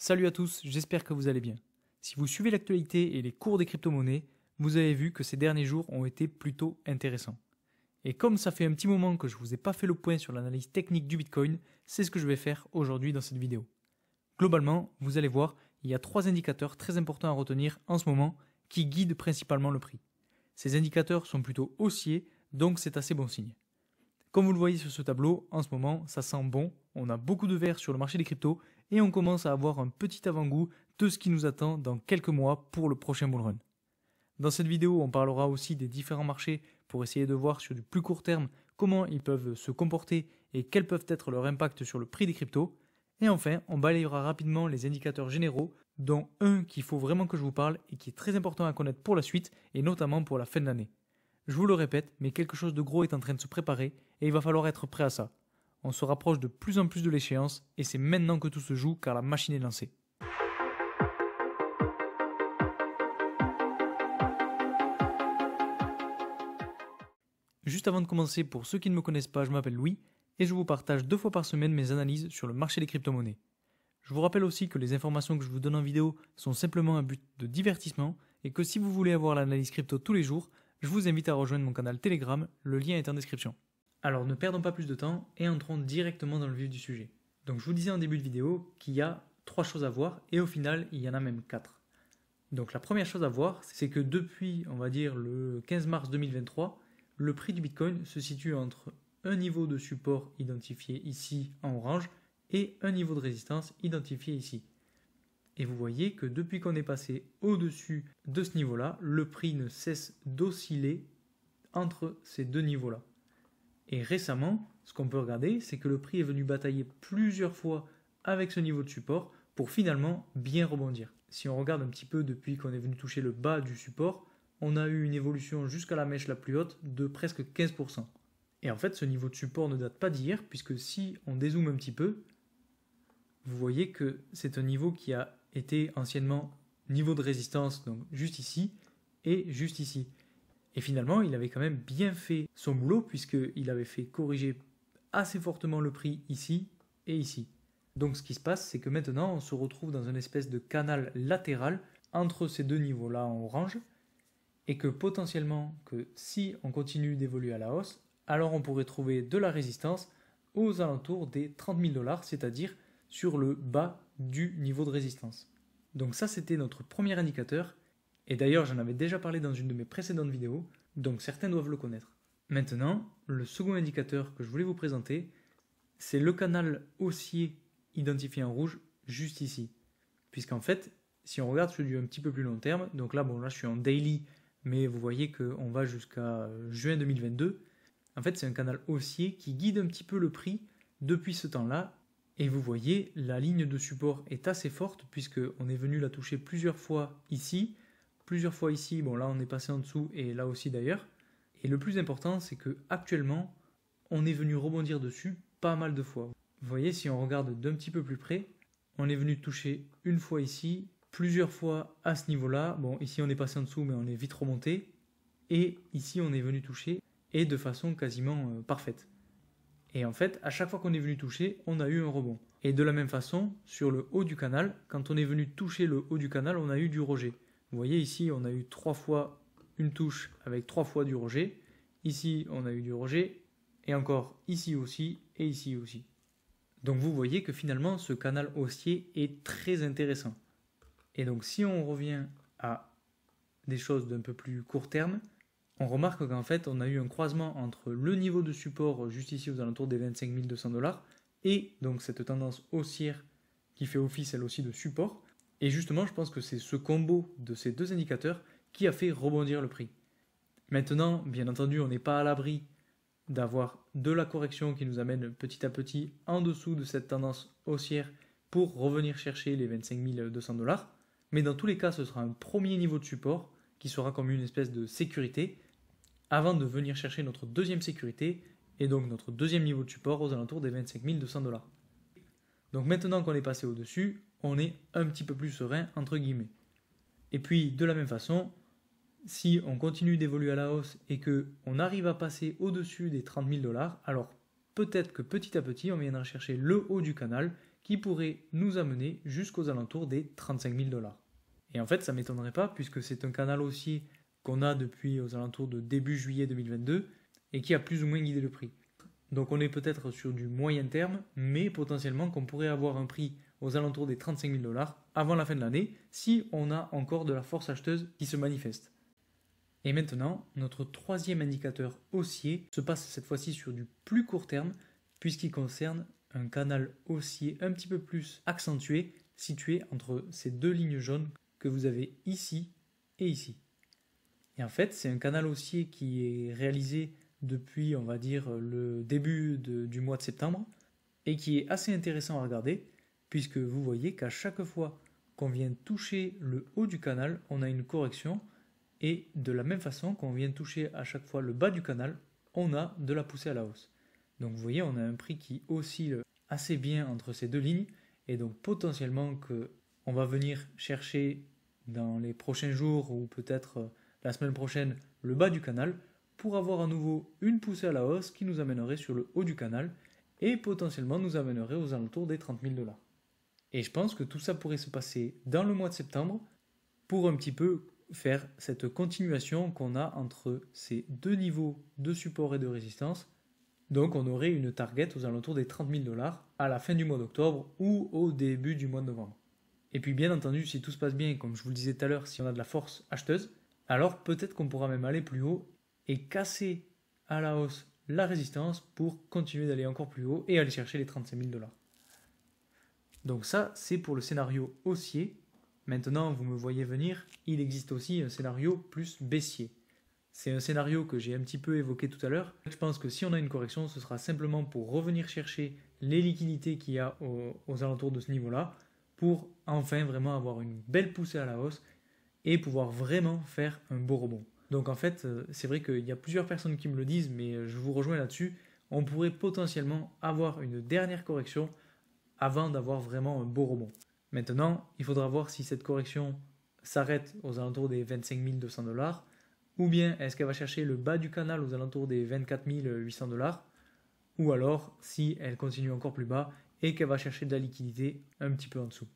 Salut à tous, j'espère que vous allez bien. Si vous suivez l'actualité et les cours des crypto-monnaies, vous avez vu que ces derniers jours ont été plutôt intéressants. Et comme ça fait un petit moment que je ne vous ai pas fait le point sur l'analyse technique du Bitcoin, c'est ce que je vais faire aujourd'hui dans cette vidéo. Globalement, vous allez voir, il y a trois indicateurs très importants à retenir en ce moment qui guident principalement le prix. Ces indicateurs sont plutôt haussiers, donc c'est assez bon signe. Comme vous le voyez sur ce tableau, en ce moment, ça sent bon, on a beaucoup de verre sur le marché des cryptos et on commence à avoir un petit avant-goût de ce qui nous attend dans quelques mois pour le prochain bull run. Dans cette vidéo, on parlera aussi des différents marchés pour essayer de voir sur du plus court terme comment ils peuvent se comporter et quels peuvent être leur impact sur le prix des cryptos. Et enfin, on balayera rapidement les indicateurs généraux, dont un qu'il faut vraiment que je vous parle et qui est très important à connaître pour la suite et notamment pour la fin de l'année. Je vous le répète, mais quelque chose de gros est en train de se préparer et il va falloir être prêt à ça. On se rapproche de plus en plus de l'échéance et c'est maintenant que tout se joue car la machine est lancée. Juste avant de commencer, pour ceux qui ne me connaissent pas, je m'appelle Louis et je vous partage deux fois par semaine mes analyses sur le marché des crypto-monnaies. Je vous rappelle aussi que les informations que je vous donne en vidéo sont simplement un but de divertissement et que si vous voulez avoir l'analyse crypto tous les jours, je vous invite à rejoindre mon canal Telegram, le lien est en description. Alors ne perdons pas plus de temps et entrons directement dans le vif du sujet. Donc je vous disais en début de vidéo qu'il y a trois choses à voir et au final il y en a même quatre. Donc la première chose à voir, c'est que depuis, on va dire, le 15 mars 2023, le prix du Bitcoin se situe entre un niveau de support identifié ici en orange et un niveau de résistance identifié ici. Et vous voyez que depuis qu'on est passé au-dessus de ce niveau-là, le prix ne cesse d'osciller entre ces deux niveaux-là. Et récemment, ce qu'on peut regarder, c'est que le prix est venu batailler plusieurs fois avec ce niveau de support pour finalement bien rebondir. Si on regarde un petit peu depuis qu'on est venu toucher le bas du support, on a eu une évolution jusqu'à la mèche la plus haute de presque 15%. Et en fait, ce niveau de support ne date pas d'hier, puisque si on dézoome un petit peu, vous voyez que c'est un niveau qui a était anciennement niveau de résistance, donc juste ici, et juste ici. Et finalement, il avait quand même bien fait son boulot, puisqu'il avait fait corriger assez fortement le prix ici et ici. Donc ce qui se passe, c'est que maintenant, on se retrouve dans une espèce de canal latéral entre ces deux niveaux-là en orange, et que potentiellement, que si on continue d'évoluer à la hausse, alors on pourrait trouver de la résistance aux alentours des 30 000 dollars, c'est-à-dire sur le bas du niveau de résistance. Donc ça c'était notre premier indicateur, et d'ailleurs j'en avais déjà parlé dans une de mes précédentes vidéos, donc certains doivent le connaître. Maintenant, le second indicateur que je voulais vous présenter, c'est le canal haussier identifié en rouge juste ici. Puisqu'en fait, si on regarde sur du un petit peu plus long terme, donc là bon là je suis en daily, mais vous voyez qu'on va jusqu'à juin 2022, en fait c'est un canal haussier qui guide un petit peu le prix depuis ce temps-là et vous voyez, la ligne de support est assez forte puisque on est venu la toucher plusieurs fois ici, plusieurs fois ici. Bon là, on est passé en dessous et là aussi d'ailleurs. Et le plus important, c'est que actuellement, on est venu rebondir dessus pas mal de fois. Vous voyez, si on regarde d'un petit peu plus près, on est venu toucher une fois ici, plusieurs fois à ce niveau-là. Bon, ici on est passé en dessous, mais on est vite remonté. Et ici on est venu toucher et de façon quasiment euh, parfaite. Et en fait, à chaque fois qu'on est venu toucher, on a eu un rebond. Et de la même façon, sur le haut du canal, quand on est venu toucher le haut du canal, on a eu du rejet. Vous voyez ici, on a eu trois fois une touche avec trois fois du rejet. Ici, on a eu du rejet. Et encore ici aussi et ici aussi. Donc vous voyez que finalement, ce canal haussier est très intéressant. Et donc si on revient à des choses d'un peu plus court terme, on remarque qu'en fait, on a eu un croisement entre le niveau de support juste ici aux alentours des 25 200 dollars et donc cette tendance haussière qui fait office elle aussi de support. Et justement, je pense que c'est ce combo de ces deux indicateurs qui a fait rebondir le prix. Maintenant, bien entendu, on n'est pas à l'abri d'avoir de la correction qui nous amène petit à petit en dessous de cette tendance haussière pour revenir chercher les 25 200 dollars. Mais dans tous les cas, ce sera un premier niveau de support qui sera comme une espèce de sécurité avant de venir chercher notre deuxième sécurité et donc notre deuxième niveau de support aux alentours des 25 200 dollars. Donc maintenant qu'on est passé au-dessus, on est un petit peu plus serein entre guillemets. Et puis de la même façon, si on continue d'évoluer à la hausse et que arrive à passer au-dessus des 30 000 dollars, alors peut-être que petit à petit on viendra chercher le haut du canal qui pourrait nous amener jusqu'aux alentours des 35 000 dollars. Et en fait, ça ne m'étonnerait pas puisque c'est un canal aussi a depuis aux alentours de début juillet 2022 et qui a plus ou moins guidé le prix. Donc on est peut-être sur du moyen terme, mais potentiellement qu'on pourrait avoir un prix aux alentours des 35 000 dollars avant la fin de l'année si on a encore de la force acheteuse qui se manifeste. Et maintenant, notre troisième indicateur haussier se passe cette fois-ci sur du plus court terme puisqu'il concerne un canal haussier un petit peu plus accentué situé entre ces deux lignes jaunes que vous avez ici et ici. Et en fait, c'est un canal haussier qui est réalisé depuis, on va dire, le début du mois de septembre, et qui est assez intéressant à regarder, puisque vous voyez qu'à chaque fois qu'on vient toucher le haut du canal, on a une correction, et de la même façon qu'on vient toucher à chaque fois le bas du canal, on a de la poussée à la hausse. Donc vous voyez, on a un prix qui oscille assez bien entre ces deux lignes, et donc potentiellement que on va venir chercher dans les prochains jours ou peut-être la semaine prochaine, le bas du canal, pour avoir à nouveau une poussée à la hausse qui nous amènerait sur le haut du canal et potentiellement nous amènerait aux alentours des 30 000 dollars. Et je pense que tout ça pourrait se passer dans le mois de septembre pour un petit peu faire cette continuation qu'on a entre ces deux niveaux de support et de résistance. Donc on aurait une target aux alentours des 30 000 dollars à la fin du mois d'octobre ou au début du mois de novembre. Et puis bien entendu, si tout se passe bien, comme je vous le disais tout à l'heure, si on a de la force acheteuse, alors peut-être qu'on pourra même aller plus haut et casser à la hausse la résistance pour continuer d'aller encore plus haut et aller chercher les 35 000 dollars. Donc ça, c'est pour le scénario haussier. Maintenant, vous me voyez venir, il existe aussi un scénario plus baissier. C'est un scénario que j'ai un petit peu évoqué tout à l'heure. Je pense que si on a une correction, ce sera simplement pour revenir chercher les liquidités qu'il y a aux alentours de ce niveau-là, pour enfin vraiment avoir une belle poussée à la hausse et pouvoir vraiment faire un beau rebond. Donc en fait, euh, c'est vrai qu'il y a plusieurs personnes qui me le disent, mais euh, je vous rejoins là-dessus. On pourrait potentiellement avoir une dernière correction avant d'avoir vraiment un beau rebond. Maintenant, il faudra voir si cette correction s'arrête aux alentours des 25 200 dollars, ou bien est-ce qu'elle va chercher le bas du canal aux alentours des 24 800 dollars, ou alors si elle continue encore plus bas et qu'elle va chercher de la liquidité un petit peu en dessous.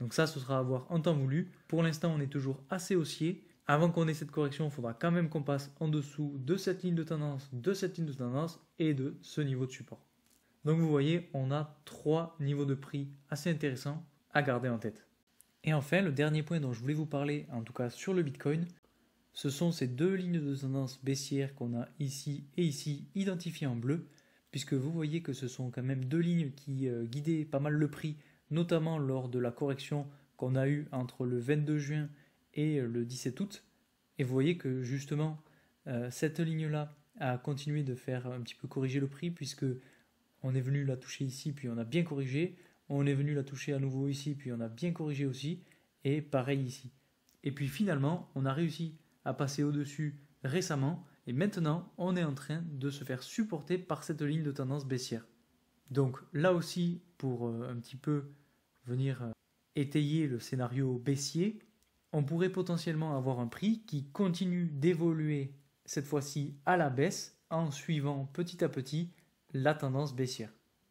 Donc ça, ce sera à voir en temps voulu. Pour l'instant, on est toujours assez haussier. Avant qu'on ait cette correction, il faudra quand même qu'on passe en dessous de cette ligne de tendance, de cette ligne de tendance et de ce niveau de support. Donc vous voyez, on a trois niveaux de prix assez intéressants à garder en tête. Et enfin, le dernier point dont je voulais vous parler, en tout cas sur le Bitcoin, ce sont ces deux lignes de tendance baissière qu'on a ici et ici identifiées en bleu, puisque vous voyez que ce sont quand même deux lignes qui euh, guidaient pas mal le prix notamment lors de la correction qu'on a eue entre le 22 juin et le 17 août. Et vous voyez que justement, euh, cette ligne-là a continué de faire un petit peu corriger le prix puisque on est venu la toucher ici, puis on a bien corrigé. On est venu la toucher à nouveau ici, puis on a bien corrigé aussi. Et pareil ici. Et puis finalement, on a réussi à passer au-dessus récemment. Et maintenant, on est en train de se faire supporter par cette ligne de tendance baissière. Donc là aussi, pour euh, un petit peu venir euh, étayer le scénario baissier, on pourrait potentiellement avoir un prix qui continue d'évoluer, cette fois-ci à la baisse, en suivant petit à petit la tendance baissière.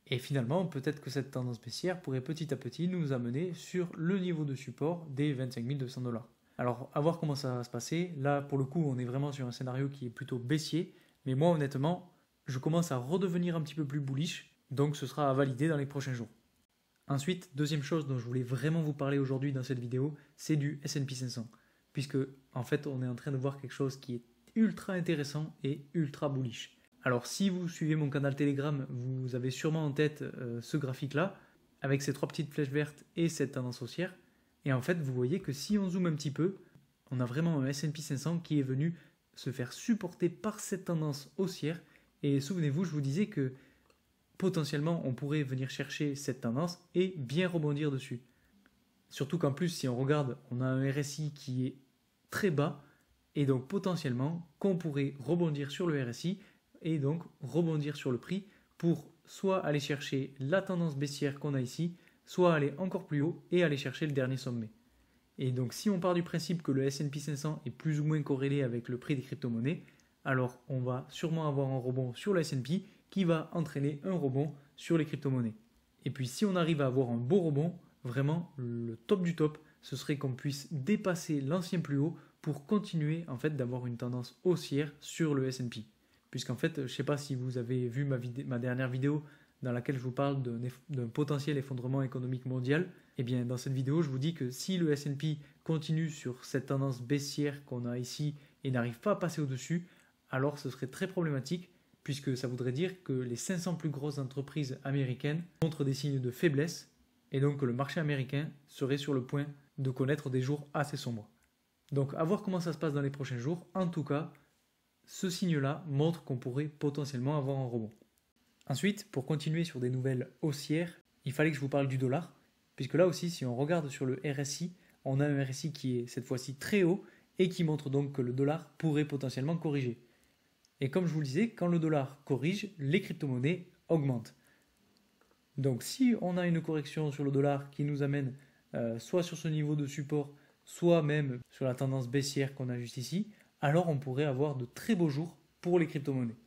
Et finalement, peut-être que cette tendance baissière pourrait petit à petit nous amener sur le niveau de support des 25 200 dollars. Alors, à voir comment ça va se passer. Là, pour le coup, on est vraiment sur un scénario qui est plutôt baissier. Mais moi, honnêtement, je commence à redevenir un petit peu plus bullish. Donc, ce sera à valider dans les prochains jours. Ensuite, deuxième chose dont je voulais vraiment vous parler aujourd'hui dans cette vidéo, c'est du S&P 500. Puisque, en fait, on est en train de voir quelque chose qui est ultra intéressant et ultra bullish. Alors, si vous suivez mon canal Telegram, vous avez sûrement en tête euh, ce graphique-là, avec ces trois petites flèches vertes et cette tendance haussière. Et en fait, vous voyez que si on zoome un petit peu, on a vraiment un S&P 500 qui est venu se faire supporter par cette tendance haussière. Et souvenez-vous, je vous disais que potentiellement on pourrait venir chercher cette tendance et bien rebondir dessus. Surtout qu'en plus, si on regarde, on a un RSI qui est très bas et donc potentiellement qu'on pourrait rebondir sur le RSI et donc rebondir sur le prix pour soit aller chercher la tendance baissière qu'on a ici, soit aller encore plus haut et aller chercher le dernier sommet. Et donc si on part du principe que le S&P 500 est plus ou moins corrélé avec le prix des crypto-monnaies, alors on va sûrement avoir un rebond sur le S&P qui va entraîner un rebond sur les crypto-monnaies. Et puis si on arrive à avoir un beau rebond, vraiment le top du top, ce serait qu'on puisse dépasser l'ancien plus haut pour continuer en fait d'avoir une tendance haussière sur le S&P. Puisqu'en fait, je ne sais pas si vous avez vu ma, ma dernière vidéo dans laquelle je vous parle d'un potentiel effondrement économique mondial, Et eh bien dans cette vidéo, je vous dis que si le S&P continue sur cette tendance baissière qu'on a ici et n'arrive pas à passer au-dessus, alors ce serait très problématique puisque ça voudrait dire que les 500 plus grosses entreprises américaines montrent des signes de faiblesse, et donc que le marché américain serait sur le point de connaître des jours assez sombres. Donc à voir comment ça se passe dans les prochains jours, en tout cas, ce signe-là montre qu'on pourrait potentiellement avoir un rebond. Ensuite, pour continuer sur des nouvelles haussières, il fallait que je vous parle du dollar, puisque là aussi, si on regarde sur le RSI, on a un RSI qui est cette fois-ci très haut et qui montre donc que le dollar pourrait potentiellement corriger. Et comme je vous le disais, quand le dollar corrige, les crypto-monnaies augmentent. Donc si on a une correction sur le dollar qui nous amène euh, soit sur ce niveau de support, soit même sur la tendance baissière qu'on a juste ici, alors on pourrait avoir de très beaux jours pour les crypto-monnaies.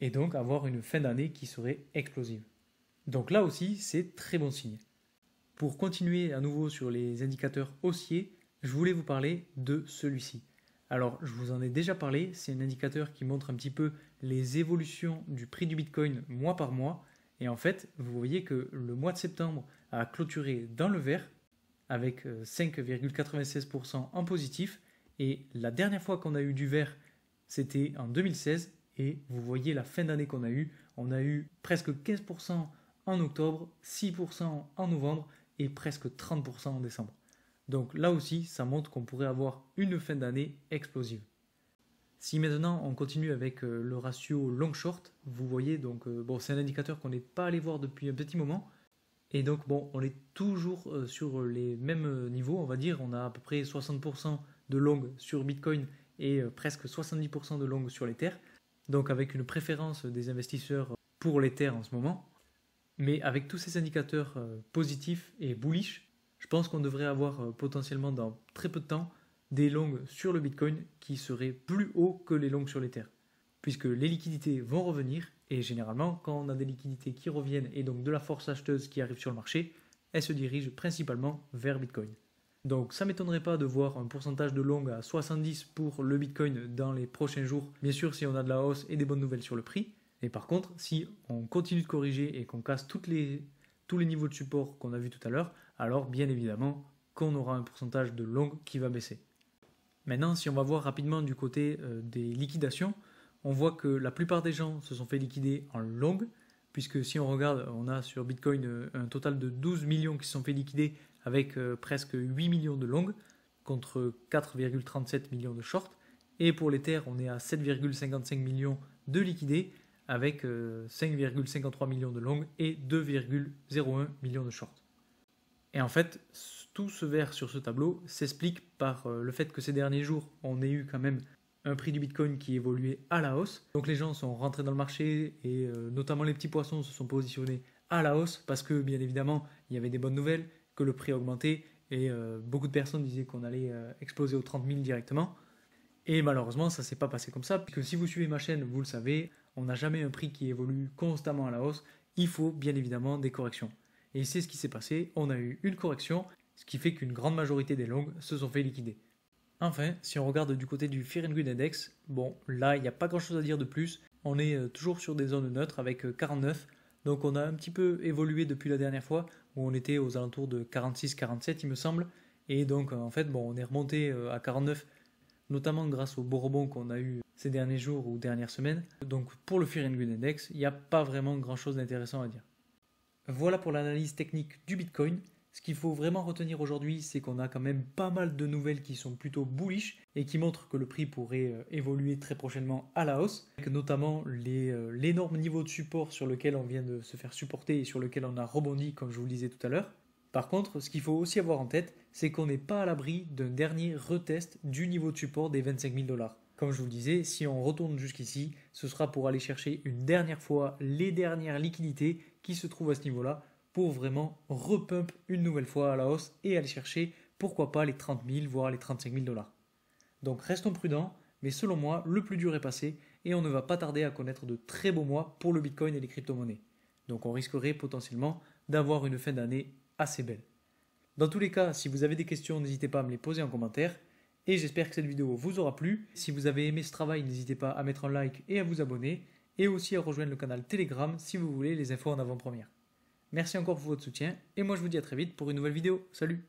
Et donc avoir une fin d'année qui serait explosive. Donc là aussi, c'est très bon signe. Pour continuer à nouveau sur les indicateurs haussiers, je voulais vous parler de celui-ci. Alors, je vous en ai déjà parlé, c'est un indicateur qui montre un petit peu les évolutions du prix du Bitcoin mois par mois. Et en fait, vous voyez que le mois de septembre a clôturé dans le vert avec 5,96% euh, en positif. Et la dernière fois qu'on a eu du vert, c'était en 2016. Et vous voyez la fin d'année qu'on a eu. On a eu presque 15% en octobre, 6% en novembre et presque 30% en décembre. Donc là aussi, ça montre qu'on pourrait avoir une fin d'année explosive. Si maintenant on continue avec euh, le ratio long-short, vous voyez donc euh, c'est un indicateur qu'on n'est pas allé voir depuis un petit moment. Et donc bon on est toujours euh, sur les mêmes niveaux, on va dire, on a à peu près 60% de long sur Bitcoin et presque 70% de long sur l'Ether. Donc avec une préférence des investisseurs pour l'Ether en ce moment. Mais avec tous ces indicateurs positifs et bullish, je pense qu'on devrait avoir euh, potentiellement dans très peu de temps des longues sur le Bitcoin qui seraient plus hauts que les longues sur terres, Puisque les liquidités vont revenir, et généralement, quand on a des liquidités qui reviennent et donc de la force acheteuse qui arrive sur le marché, elles se dirigent principalement vers Bitcoin. Donc ça m'étonnerait pas de voir un pourcentage de longues à 70 pour le Bitcoin dans les prochains jours, bien sûr si on a de la hausse et des bonnes nouvelles sur le prix. Et par contre, si on continue de corriger et qu'on casse tous les niveaux de support qu'on a vu tout à l'heure, alors bien évidemment qu'on aura un pourcentage de longue qui va baisser. Maintenant, si on va voir rapidement du côté euh, des liquidations, on voit que la plupart des gens se sont fait liquider en longue, puisque si on regarde, on a sur Bitcoin euh, un total de 12 millions qui se sont fait liquider avec euh, presque 8 millions de longues contre 4,37 millions de shorts. Et pour les terres, on est à 7,55 millions de liquidés avec 5,53 millions de longues et 2,01 millions de shorts. Et en fait, tout ce vert sur ce tableau s'explique par euh, le fait que ces derniers jours, on ait eu quand même un prix du Bitcoin qui évoluait à la hausse. Donc les gens sont rentrés dans le marché et euh, notamment les petits poissons se sont positionnés à la hausse parce que bien évidemment, il y avait des bonnes nouvelles, que le prix augmentait et euh, beaucoup de personnes disaient qu'on allait exploser aux 30 000 directement. Et malheureusement, ça ne s'est pas passé comme ça, puisque si vous suivez ma chaîne, vous le savez, on n'a jamais un prix qui évolue constamment à la hausse. Il faut bien évidemment des corrections et c'est ce qui s'est passé, on a eu une correction, ce qui fait qu'une grande majorité des longues se sont fait liquider. Enfin, si on regarde du côté du Fear Index, bon, là, il n'y a pas grand chose à dire de plus. On est euh, toujours sur des zones neutres avec 49, euh, donc on a un petit peu évolué depuis la dernière fois où on était aux alentours de 46-47, il me semble. Et donc, euh, en fait, bon, on est remonté à 49, notamment grâce au Bourbon qu'on a eu ces derniers jours ou dernières semaines. Donc, pour le Fear Index, il n'y a pas vraiment grand chose d'intéressant à dire. Voilà pour l'analyse technique du Bitcoin. Ce qu'il faut vraiment retenir aujourd'hui, c'est qu'on a quand même pas mal de nouvelles qui sont plutôt bullish et qui montrent que le prix pourrait euh, évoluer très prochainement à la hausse, avec notamment euh, l'énorme niveau de support sur lequel on vient de se faire supporter et sur lequel on a rebondi, comme je vous le disais tout à l'heure. Par contre, ce qu'il faut aussi avoir en tête, c'est qu'on n'est pas à l'abri d'un dernier retest du niveau de support des 25 000 dollars. Comme je vous le disais, si on retourne jusqu'ici, ce sera pour aller chercher une dernière fois les dernières liquidités qui se trouve à ce niveau-là pour vraiment repump une nouvelle fois à la hausse et aller chercher pourquoi pas les 30 000 voire les 35 000 dollars. Donc restons prudents, mais selon moi, le plus dur est passé et on ne va pas tarder à connaître de très beaux mois pour le Bitcoin et les crypto-monnaies. Donc on risquerait potentiellement d'avoir une fin d'année assez belle. Dans tous les cas, si vous avez des questions, n'hésitez pas à me les poser en commentaire. Et j'espère que cette vidéo vous aura plu. Si vous avez aimé ce travail, n'hésitez pas à mettre un like et à vous abonner et aussi à rejoindre le canal Telegram si vous voulez les infos en avant-première. Merci encore pour votre soutien et moi je vous dis à très vite pour une nouvelle vidéo. Salut